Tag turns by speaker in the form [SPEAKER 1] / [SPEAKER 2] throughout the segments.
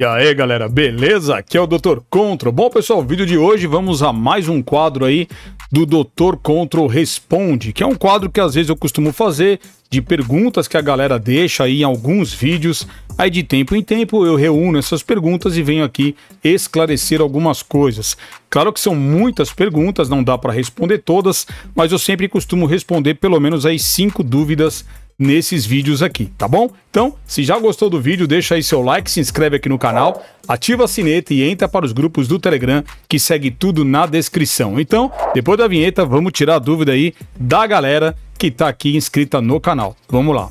[SPEAKER 1] E aí galera, beleza? Aqui é o Dr. Contro. Bom pessoal, vídeo de hoje vamos a mais um quadro aí do Dr. Contro Responde, que é um quadro que às vezes eu costumo fazer de perguntas que a galera deixa aí em alguns vídeos. Aí de tempo em tempo eu reúno essas perguntas e venho aqui esclarecer algumas coisas. Claro que são muitas perguntas, não dá para responder todas, mas eu sempre costumo responder pelo menos aí cinco dúvidas nesses vídeos aqui, tá bom? Então, se já gostou do vídeo, deixa aí seu like, se inscreve aqui no canal, ativa a sineta e entra para os grupos do Telegram, que segue tudo na descrição. Então, depois da vinheta, vamos tirar a dúvida aí da galera que está aqui inscrita no canal. Vamos lá.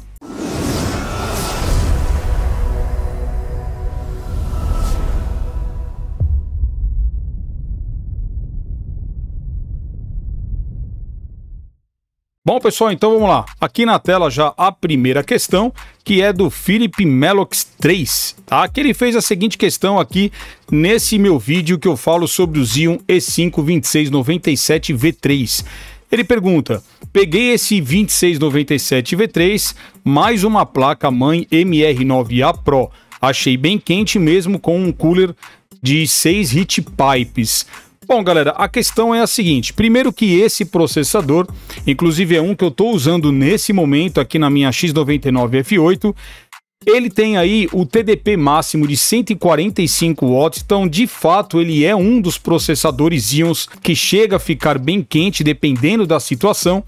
[SPEAKER 1] Bom, pessoal, então vamos lá. Aqui na tela já a primeira questão, que é do Felipe Melox 3, tá? Que ele fez a seguinte questão aqui nesse meu vídeo que eu falo sobre o Xeon E5 2697 V3. Ele pergunta: peguei esse 2697 V3 mais uma placa mãe MR9A Pro. Achei bem quente mesmo com um cooler de 6 heat pipes. Bom, galera, a questão é a seguinte: primeiro que esse processador, inclusive é um que eu estou usando nesse momento aqui na minha X99F8, ele tem aí o TDP máximo de 145 watts, então de fato ele é um dos processadores íons que chega a ficar bem quente dependendo da situação,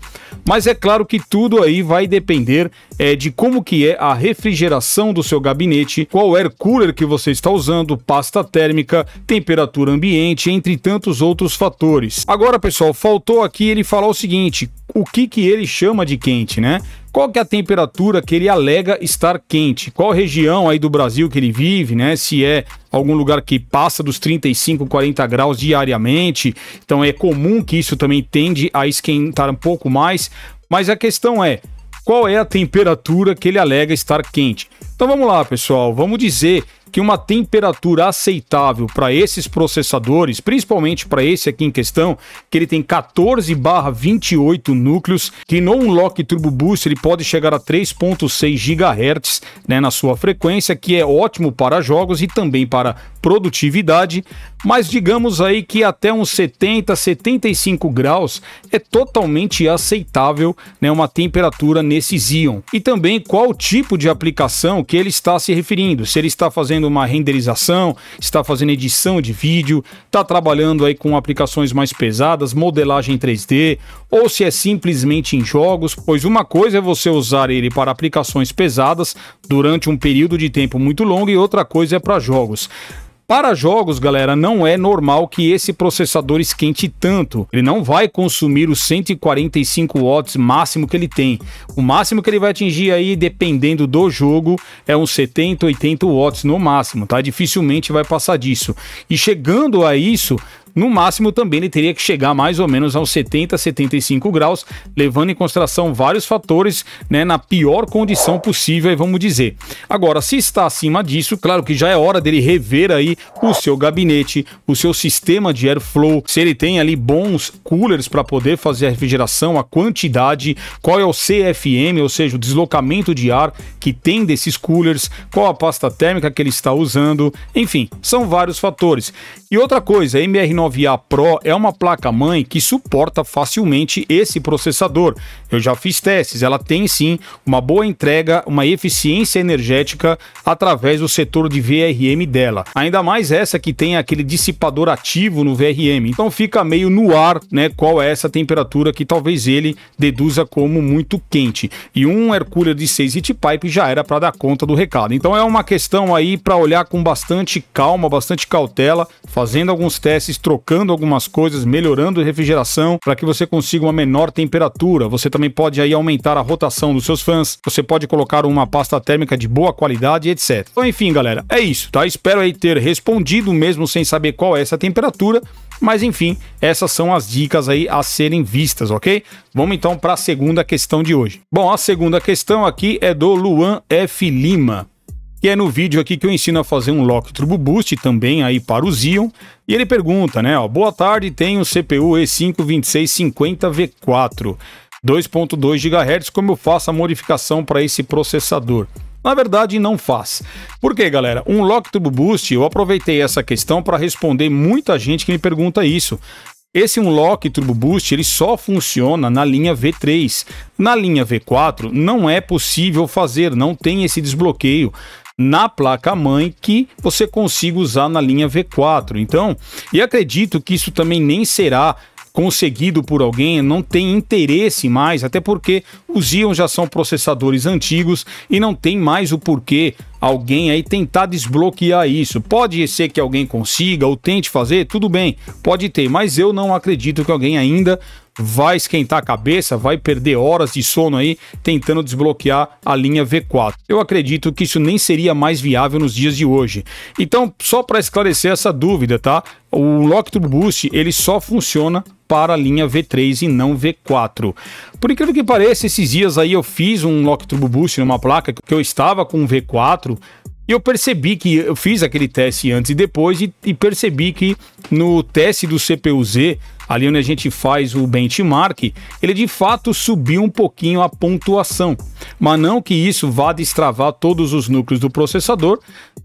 [SPEAKER 1] mas é claro que tudo aí vai depender é, de como que é a refrigeração do seu gabinete, qual air cooler que você está usando, pasta térmica, temperatura ambiente, entre tantos outros fatores. Agora pessoal, faltou aqui ele falar o seguinte, o que que ele chama de quente, né? Qual que é a temperatura que ele alega estar quente? Qual região aí do Brasil que ele vive, né? Se é algum lugar que passa dos 35, 40 graus diariamente. Então é comum que isso também tende a esquentar um pouco mais. Mas a questão é, qual é a temperatura que ele alega estar quente? Então vamos lá, pessoal, vamos dizer que uma temperatura aceitável para esses processadores, principalmente para esse aqui em questão, que ele tem 14/28 núcleos, que no Unlock Turbo Boost ele pode chegar a 3.6 GHz, né, na sua frequência, que é ótimo para jogos e também para produtividade, mas digamos aí que até uns 70, 75 graus é totalmente aceitável né, uma temperatura nesses Xeon. E também qual tipo de aplicação que ele está se referindo, se ele está fazendo uma renderização, está fazendo edição de vídeo, está trabalhando aí com aplicações mais pesadas, modelagem 3D, ou se é simplesmente em jogos, pois uma coisa é você usar ele para aplicações pesadas durante um período de tempo muito longo e outra coisa é para jogos. Para jogos, galera, não é normal que esse processador esquente tanto. Ele não vai consumir os 145 watts máximo que ele tem. O máximo que ele vai atingir aí, dependendo do jogo, é uns 70, 80 watts no máximo, tá? Dificilmente vai passar disso. E chegando a isso, no máximo, também ele teria que chegar mais ou menos aos 70, 75 graus, levando em consideração vários fatores, né, na pior condição possível, vamos dizer. Agora, se está acima disso, claro que já é hora dele rever aí o seu gabinete, o seu sistema de airflow, se ele tem ali bons coolers para poder fazer a refrigeração, a quantidade, qual é o CFM, ou seja, o deslocamento de ar que tem desses coolers, qual a pasta térmica que ele está usando, enfim, são vários fatores. E outra coisa, MR9 9A Pro é uma placa-mãe que suporta facilmente esse processador. Eu já fiz testes, ela tem sim uma boa entrega, uma eficiência energética através do setor de VRM dela. Ainda mais essa que tem aquele dissipador ativo no VRM. Então fica meio no ar, né, qual é essa temperatura que talvez ele deduza como muito quente. E um air cooler de 6 heat pipe já era para dar conta do recado. Então é uma questão aí para olhar com bastante calma, bastante cautela, fazendo alguns testes, trocando trocando algumas coisas, melhorando a refrigeração para que você consiga uma menor temperatura. Você também pode aí aumentar a rotação dos seus fãs, você pode colocar uma pasta térmica de boa qualidade, etc. Então, enfim, galera, é isso, tá? Espero aí ter respondido mesmo sem saber qual é essa temperatura, mas enfim, essas são as dicas aí a serem vistas, ok? Vamos então para a segunda questão de hoje. Bom, a segunda questão aqui é do Luan F. Lima que é no vídeo aqui que eu ensino a fazer um lock turbo boost também aí para o Xeon. E ele pergunta, né, ó, boa tarde, tem um CPU E5 2650V4, 2.2 GHz, como eu faço a modificação para esse processador? Na verdade, não faz. Por que, galera? Um Lock Turbo Boost, eu aproveitei essa questão para responder muita gente que me pergunta isso. Esse Unlock Turbo Boost ele só funciona na linha V3. Na linha V4 não é possível fazer, não tem esse desbloqueio na placa-mãe que você consiga usar na linha V4. Então, e acredito que isso também nem será conseguido por alguém, não tem interesse mais, até porque os Ion já são processadores antigos e não tem mais o porquê alguém aí tentar desbloquear isso. Pode ser que alguém consiga ou tente fazer, tudo bem, pode ter, mas eu não acredito que alguém ainda vai esquentar a cabeça, vai perder horas de sono aí tentando desbloquear a linha V4. Eu acredito que isso nem seria mais viável nos dias de hoje. Então, só para esclarecer essa dúvida, tá? O Lock Turbo Boost, ele só funciona para a linha V3 e não V4. Por incrível que pareça, esses dias aí eu fiz um Lock Turbo Boost numa placa que eu estava com um V4, e eu percebi que eu fiz aquele teste antes e depois e, e percebi que no teste do CPU-Z ali onde a gente faz o benchmark, ele de fato subiu um pouquinho a pontuação. Mas não que isso vá destravar todos os núcleos do processador,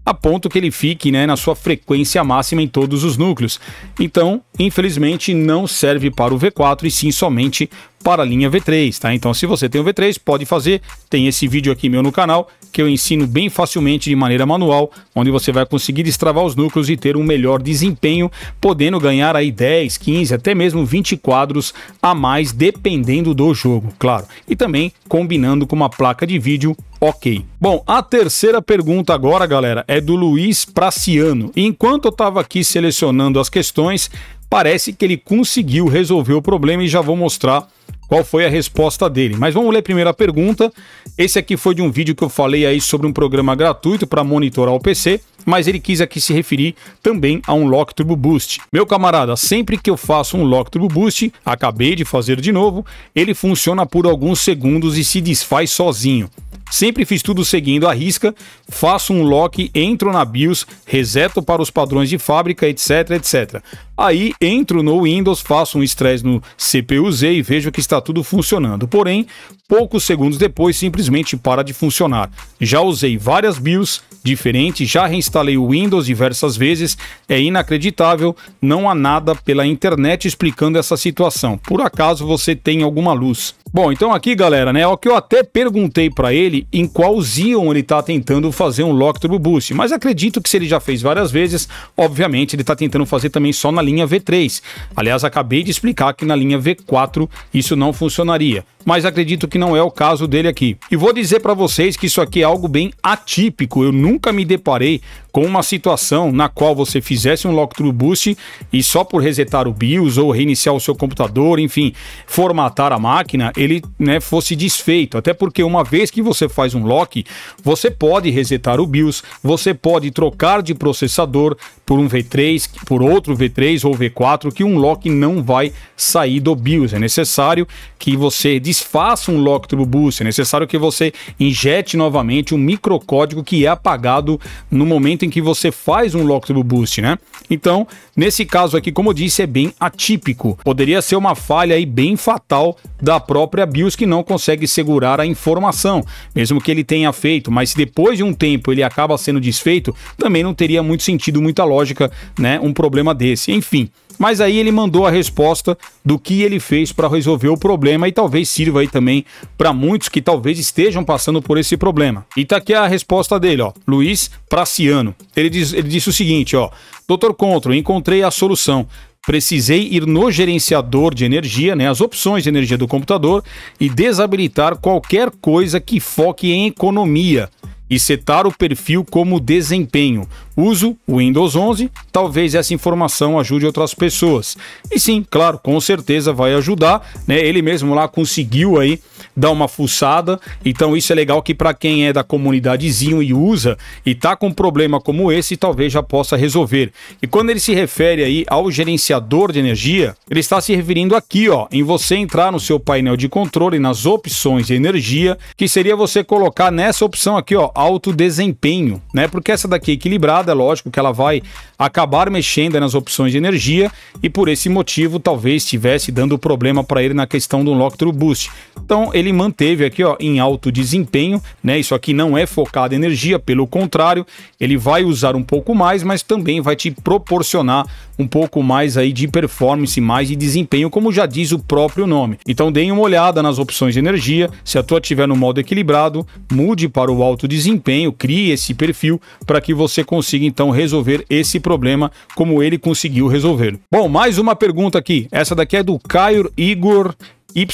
[SPEAKER 1] a ponto que ele fique né, na sua frequência máxima em todos os núcleos. Então, infelizmente, não serve para o V4 e sim somente para a linha V3, tá? Então, se você tem o V3, pode fazer. Tem esse vídeo aqui meu no canal que eu ensino bem facilmente de maneira manual, onde você vai conseguir destravar os núcleos e ter um melhor desempenho, podendo ganhar aí 10, 15, até mesmo 20 quadros a mais dependendo do jogo, claro. E também combinando com uma placa de vídeo ok. Bom, a terceira pergunta agora, galera, é do Luiz Praciano. Enquanto eu estava aqui selecionando as questões, parece que ele conseguiu resolver o problema e já vou mostrar qual foi a resposta dele. Mas vamos ler a primeira pergunta. Esse aqui foi de um vídeo que eu falei aí sobre um programa gratuito para monitorar o PC, mas ele quis aqui se referir também a um Lock Turbo Boost. Meu camarada, sempre que eu faço um Lock Turbo Boost, acabei de fazer de novo, ele funciona por alguns segundos e se desfaz sozinho. Sempre fiz tudo seguindo a risca, faço um lock, entro na BIOS, reseto para os padrões de fábrica, etc, etc. Aí entro no Windows, faço um stress no CPU-Z e vejo que está tudo funcionando. Porém, poucos segundos depois simplesmente para de funcionar. Já usei várias BIOS diferentes, já reinstalei o Windows diversas vezes, é inacreditável, não há nada pela internet explicando essa situação. Por acaso você tem alguma luz? Bom, então aqui galera, né, o que eu até perguntei para ele em qual Xeon ele está tentando fazer um Lock Turbo Boost, mas acredito que se ele já fez várias vezes, obviamente ele está tentando fazer também só na linha linha V3. Aliás, acabei de explicar que na linha V4 isso não funcionaria, mas acredito que não é o caso dele aqui. E vou dizer para vocês que isso aqui é algo bem atípico, eu nunca me deparei com uma situação na qual você fizesse um Lockthrough Boost e só por resetar o BIOS ou reiniciar o seu computador, enfim, formatar a máquina, ele né, fosse desfeito. Até porque uma vez que você faz um lock, você pode resetar o BIOS, você pode trocar de processador por um V3, por outro V3 v ou V4 que um lock não vai sair do BIOS. É necessário que você desfaça um lock turbo boost, é necessário que você injete novamente um microcódigo que é apagado no momento em que você faz um lock turbo boost, né? Então, nesse caso aqui, como eu disse, é bem atípico. Poderia ser uma falha aí bem fatal da própria BIOS que não consegue segurar a informação, mesmo que ele tenha feito, mas se depois de um tempo ele acaba sendo desfeito, também não teria muito sentido, muita lógica, né, um problema desse enfim. Mas aí ele mandou a resposta do que ele fez para resolver o problema e talvez sirva aí também para muitos que talvez estejam passando por esse problema. E tá aqui a resposta dele, ó, Luiz Praciano. Ele, diz, ele disse o seguinte, ó, Doutor Contro, encontrei a solução precisei ir no gerenciador de energia, né, as opções de energia do computador e desabilitar qualquer coisa que foque em economia e setar o perfil como desempenho. Uso o Windows 11, talvez essa informação ajude outras pessoas. E sim, claro, com certeza vai ajudar, né? Ele mesmo lá conseguiu aí dá uma fuçada. Então isso é legal que para quem é da comunidadezinho e usa e tá com um problema como esse, talvez já possa resolver. E quando ele se refere aí ao gerenciador de energia, ele está se referindo aqui, ó, em você entrar no seu painel de controle nas opções de energia, que seria você colocar nessa opção aqui, ó, alto desempenho, né? Porque essa daqui é equilibrada, é lógico que ela vai acabar mexendo nas opções de energia e por esse motivo talvez estivesse dando problema para ele na questão do Lock True Boost. Então, ele manteve aqui ó, em alto desempenho, né? Isso aqui não é focado em energia, pelo contrário, ele vai usar um pouco mais, mas também vai te proporcionar um pouco mais aí de performance, mais de desempenho, como já diz o próprio nome. Então deem uma olhada nas opções de energia, se a tua estiver no modo equilibrado, mude para o alto desempenho, crie esse perfil para que você consiga então resolver esse problema como ele conseguiu resolver. Bom, mais uma pergunta aqui, essa daqui é do Caio Igor yb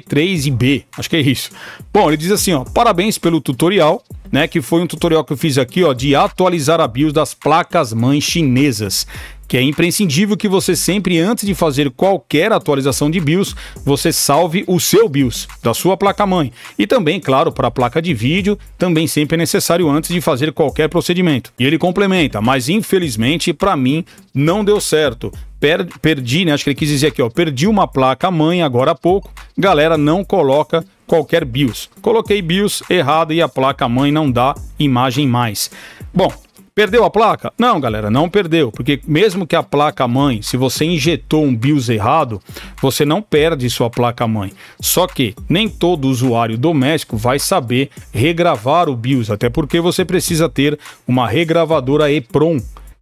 [SPEAKER 1] 3 e B, Acho que é isso. Bom, ele diz assim, ó, parabéns pelo tutorial, né, que foi um tutorial que eu fiz aqui, ó, de atualizar a BIOS das placas mães chinesas que é imprescindível que você sempre, antes de fazer qualquer atualização de BIOS, você salve o seu BIOS da sua placa-mãe. E também, claro, para a placa de vídeo, também sempre é necessário antes de fazer qualquer procedimento. E ele complementa, mas infelizmente para mim não deu certo perdi, né? Acho que ele quis dizer aqui, ó, perdi uma placa mãe agora há pouco. Galera, não coloca qualquer BIOS. Coloquei BIOS errado e a placa mãe não dá imagem mais. Bom, Perdeu a placa? Não, galera, não perdeu, porque mesmo que a placa mãe, se você injetou um BIOS errado, você não perde sua placa mãe. Só que nem todo usuário doméstico vai saber regravar o BIOS, até porque você precisa ter uma regravadora EPROM,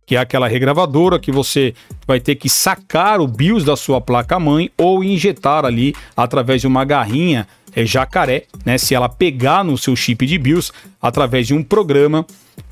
[SPEAKER 1] que é aquela regravadora que você vai ter que sacar o BIOS da sua placa-mãe ou injetar ali através de uma garrinha é, jacaré, né? Se ela pegar no seu chip de BIOS através de um programa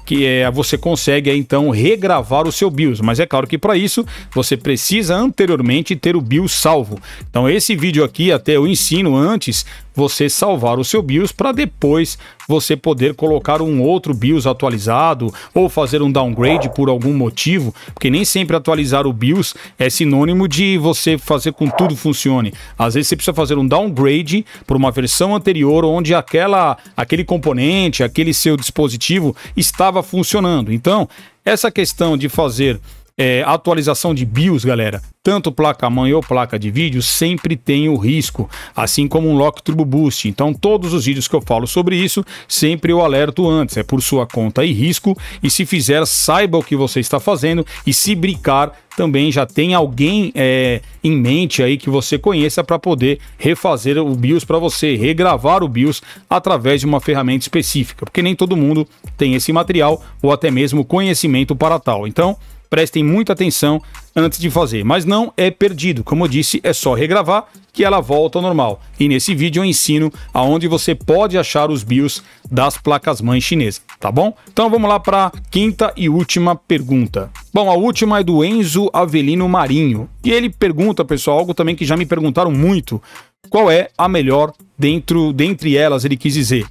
[SPEAKER 1] que é, você consegue então regravar o seu BIOS, mas é claro que para isso você precisa anteriormente ter o BIOS salvo. Então esse vídeo aqui até eu ensino antes você salvar o seu BIOS para depois você poder colocar um outro BIOS atualizado ou fazer um downgrade por algum motivo, porque nem sempre atualizar o BIOS é sinônimo de você fazer com tudo funcione. Às vezes você precisa fazer um downgrade para uma versão anterior onde aquela aquele componente, aquele seu dispositivo estava funcionando. Então, essa questão de fazer é, atualização de BIOS, galera, tanto placa-mãe ou placa de vídeo, sempre tem o risco, assim como um Lock Turbo Boost. Então, todos os vídeos que eu falo sobre isso, sempre eu alerto antes, é por sua conta e risco. E se fizer, saiba o que você está fazendo e se brincar, também já tem alguém é, em mente aí que você conheça para poder refazer o BIOS para você, regravar o BIOS através de uma ferramenta específica, porque nem todo mundo tem esse material ou até mesmo conhecimento para tal. Então, prestem muita atenção antes de fazer. Mas não é perdido, como eu disse, é só regravar que ela volta ao normal. E nesse vídeo eu ensino aonde você pode achar os BIOS das placas-mãe chinesas, tá bom? Então vamos lá para a quinta e última pergunta. Bom, a última é do Enzo Avelino Marinho. E ele pergunta, pessoal, algo também que já me perguntaram muito. Qual é a melhor dentro dentre elas, ele quis dizer.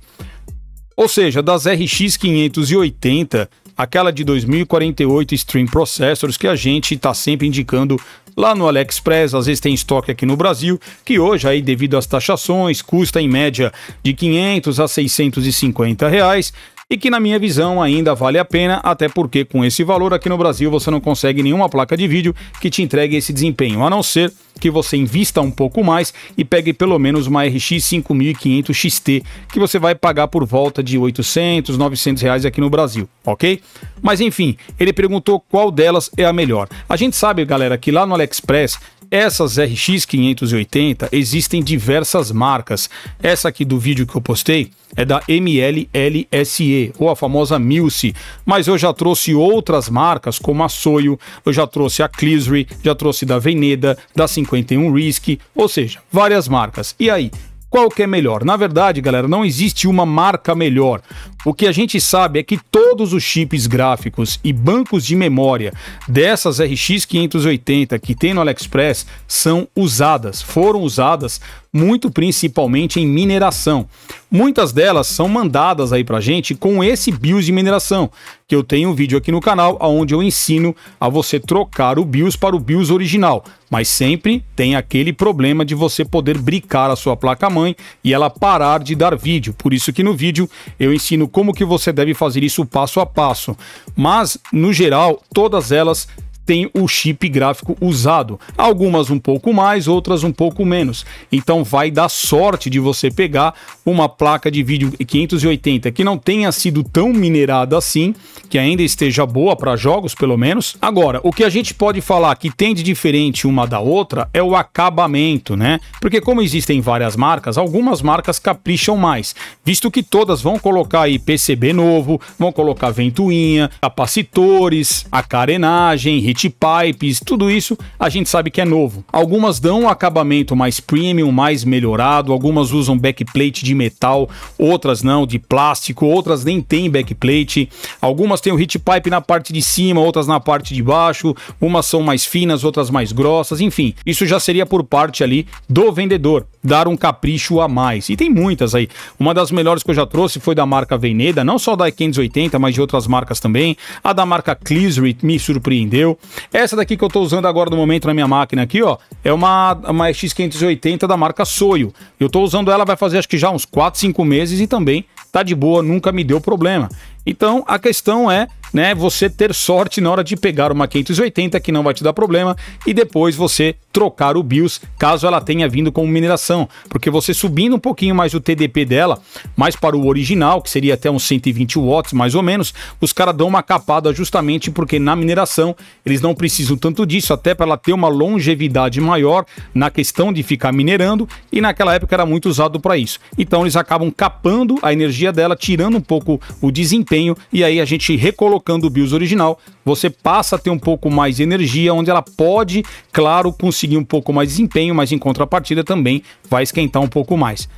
[SPEAKER 1] Ou seja, das RX 580, aquela de 2048 Stream Processors que a gente está sempre indicando lá no AliExpress, às vezes tem estoque aqui no Brasil, que hoje aí devido às taxações custa em média de 500 a 650 reais e que, na minha visão, ainda vale a pena, até porque com esse valor aqui no Brasil você não consegue nenhuma placa de vídeo que te entregue esse desempenho, a não ser que você invista um pouco mais e pegue pelo menos uma RX 5500 XT, que você vai pagar por volta de 800, 900 reais aqui no Brasil, ok? Mas enfim, ele perguntou qual delas é a melhor. A gente sabe, galera, que lá no AliExpress essas RX 580 existem diversas marcas. Essa aqui do vídeo que eu postei é da MLLSE, ou a famosa Milse, mas eu já trouxe outras marcas como a Soyo, eu já trouxe a Clisry, já trouxe da Veneda, da 51 Risk, ou seja, várias marcas. E aí, qual que é melhor? Na verdade, galera, não existe uma marca melhor. O que a gente sabe é que todos os chips gráficos e bancos de memória dessas RX 580 que tem no AliExpress são usadas, foram usadas muito principalmente em mineração. Muitas delas são mandadas aí pra gente com esse BIOS de mineração, que eu tenho um vídeo aqui no canal onde eu ensino a você trocar o BIOS para o BIOS original, mas sempre tem aquele problema de você poder bricar a sua placa-mãe e ela parar de dar vídeo. Por isso que no vídeo eu ensino como que você deve fazer isso passo a passo. Mas, no geral, todas elas tem o chip gráfico usado. Algumas um pouco mais, outras um pouco menos. Então vai dar sorte de você pegar uma placa de vídeo 580 que não tenha sido tão minerada assim, que ainda esteja boa para jogos, pelo menos. Agora, o que a gente pode falar que tem de diferente uma da outra é o acabamento, né? Porque como existem várias marcas, algumas marcas capricham mais, visto que todas vão colocar aí PCB novo, vão colocar ventoinha, capacitores, a carenagem split pipes, tudo isso a gente sabe que é novo. Algumas dão um acabamento mais premium, mais melhorado, algumas usam backplate de metal, outras não, de plástico, outras nem tem backplate. Algumas têm o heat pipe na parte de cima, outras na parte de baixo, umas são mais finas, outras mais grossas, enfim. Isso já seria por parte ali do vendedor, dar um capricho a mais. E tem muitas aí. Uma das melhores que eu já trouxe foi da marca Veneda, não só da 580, mas de outras marcas também. A da marca Cleasery me surpreendeu. Essa daqui que eu estou usando agora no momento na minha máquina aqui, ó, é uma, uma X580 da marca Soyo. Eu estou usando ela, vai fazer acho que já uns 4, 5 meses e também tá de boa, nunca me deu problema. Então a questão é né, você ter sorte na hora de pegar uma 580 que não vai te dar problema e depois você trocar o BIOS caso ela tenha vindo com mineração, porque você subindo um pouquinho mais o TDP dela, mais para o original, que seria até uns 120 watts mais ou menos, os caras dão uma capada justamente porque na mineração eles não precisam tanto disso, até para ela ter uma longevidade maior na questão de ficar minerando e naquela época era muito usado para isso. Então eles acabam capando a energia dela, tirando um pouco o desempenho e aí a gente recolocou colocando o BIOS original, você passa a ter um pouco mais de energia, onde ela pode, claro, conseguir um pouco mais de desempenho, mas em contrapartida também vai esquentar um pouco mais.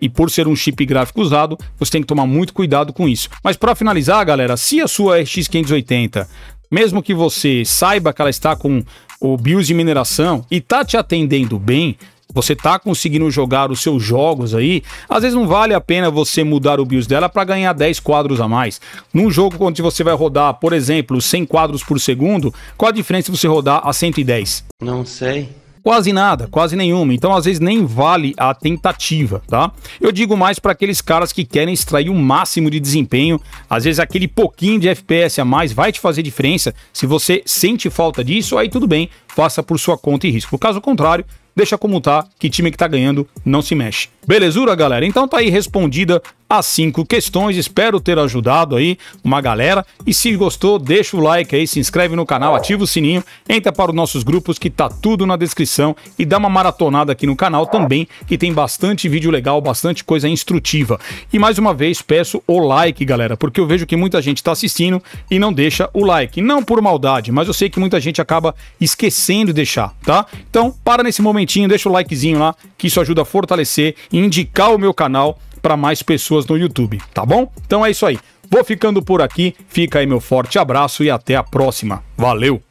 [SPEAKER 1] E por ser um chip gráfico usado, você tem que tomar muito cuidado com isso. Mas para finalizar, galera, se a sua RX 580 mesmo que você saiba que ela está com o BIOS de mineração e está te atendendo bem, você tá conseguindo jogar os seus jogos aí, às vezes não vale a pena você mudar o BIOS dela para ganhar 10 quadros a mais. Num jogo onde você vai rodar, por exemplo, 100 quadros por segundo, qual a diferença se você rodar a 110? Não sei. Quase nada, quase nenhuma. Então, às vezes, nem vale a tentativa, tá? Eu digo mais para aqueles caras que querem extrair o máximo de desempenho. Às vezes, aquele pouquinho de FPS a mais vai te fazer diferença. Se você sente falta disso, aí tudo bem, faça por sua conta e risco. Caso contrário, deixa como tá, que time que tá ganhando não se mexe. Belezura, galera? Então tá aí respondida as cinco questões. Espero ter ajudado aí uma galera. E se gostou, deixa o like aí, se inscreve no canal, ativa o sininho, entra para os nossos grupos que tá tudo na descrição e dá uma maratonada aqui no canal também, que tem bastante vídeo legal, bastante coisa instrutiva. E mais uma vez peço o like, galera, porque eu vejo que muita gente está assistindo e não deixa o like. Não por maldade, mas eu sei que muita gente acaba esquecendo de deixar, tá? Então, para nesse momentinho, deixa o likezinho lá, que isso ajuda a fortalecer e indicar o meu canal para mais pessoas no YouTube, tá bom? Então é isso aí. Vou ficando por aqui, fica aí meu forte abraço e até a próxima. Valeu!